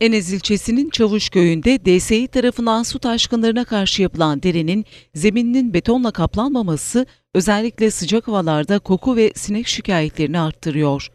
Enez ilçesinin Çavuş köyünde DSİ tarafından su taşkınlarına karşı yapılan derenin zemininin betonla kaplanmaması özellikle sıcak havalarda koku ve sinek şikayetlerini arttırıyor.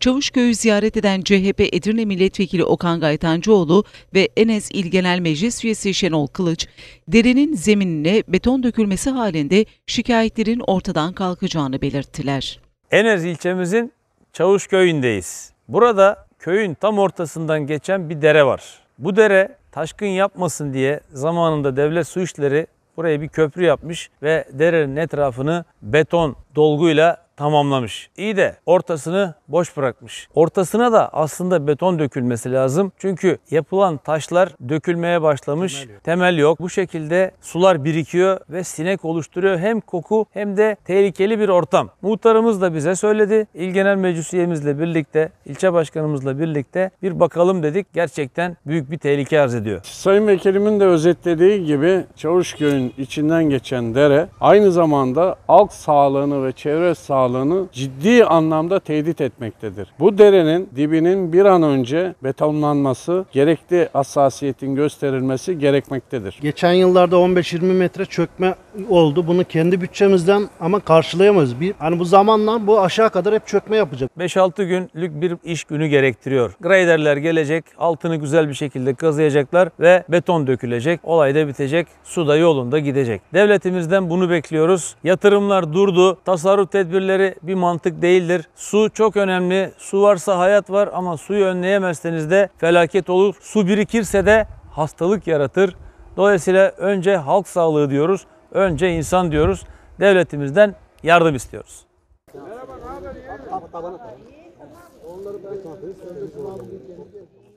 Çavuşköy'ü ziyaret eden CHP Edirne Milletvekili Okan Gaytancıoğlu ve Enes İl Genel Meclis Üyesi Şenol Kılıç, derenin zeminine beton dökülmesi halinde şikayetlerin ortadan kalkacağını belirttiler. Enes ilçemizin Çavuşköy'ündeyiz. Burada köyün tam ortasından geçen bir dere var. Bu dere taşkın yapmasın diye zamanında devlet su işleri buraya bir köprü yapmış ve derenin etrafını beton dolguyla tamamlamış. İyi de ortasını boş bırakmış. Ortasına da aslında beton dökülmesi lazım. Çünkü yapılan taşlar dökülmeye başlamış. Temel yok. Temel yok. Bu şekilde sular birikiyor ve sinek oluşturuyor. Hem koku hem de tehlikeli bir ortam. Muhtarımız da bize söyledi. İl Genel Meclis birlikte, ilçe başkanımızla birlikte bir bakalım dedik. Gerçekten büyük bir tehlike arz ediyor. Sayın Vekilimin de özetlediği gibi Çavuşköy'ün içinden geçen dere aynı zamanda halk sağlığını ve çevre sağlığını sağlığını ciddi anlamda tehdit etmektedir. Bu derenin dibinin bir an önce betonlanması, gerekli hassasiyetin gösterilmesi gerekmektedir. Geçen yıllarda 15-20 metre çökme oldu. Bunu kendi bütçemizden ama karşılayamayız. Bir, hani bu zamanla bu aşağı kadar hep çökme yapacak. 5-6 günlük bir iş günü gerektiriyor. Graderler gelecek, altını güzel bir şekilde kazıyacaklar ve beton dökülecek. Olay da bitecek, su da yolunda gidecek. Devletimizden bunu bekliyoruz. Yatırımlar durdu, tasarruf tedbirleri meseleleri bir mantık değildir. Su çok önemli. Su varsa hayat var ama suyu önleyemezseniz de felaket olur. Su birikirse de hastalık yaratır. Dolayısıyla önce halk sağlığı diyoruz, önce insan diyoruz. Devletimizden yardım istiyoruz. Merhaba, ne haber? Onları ben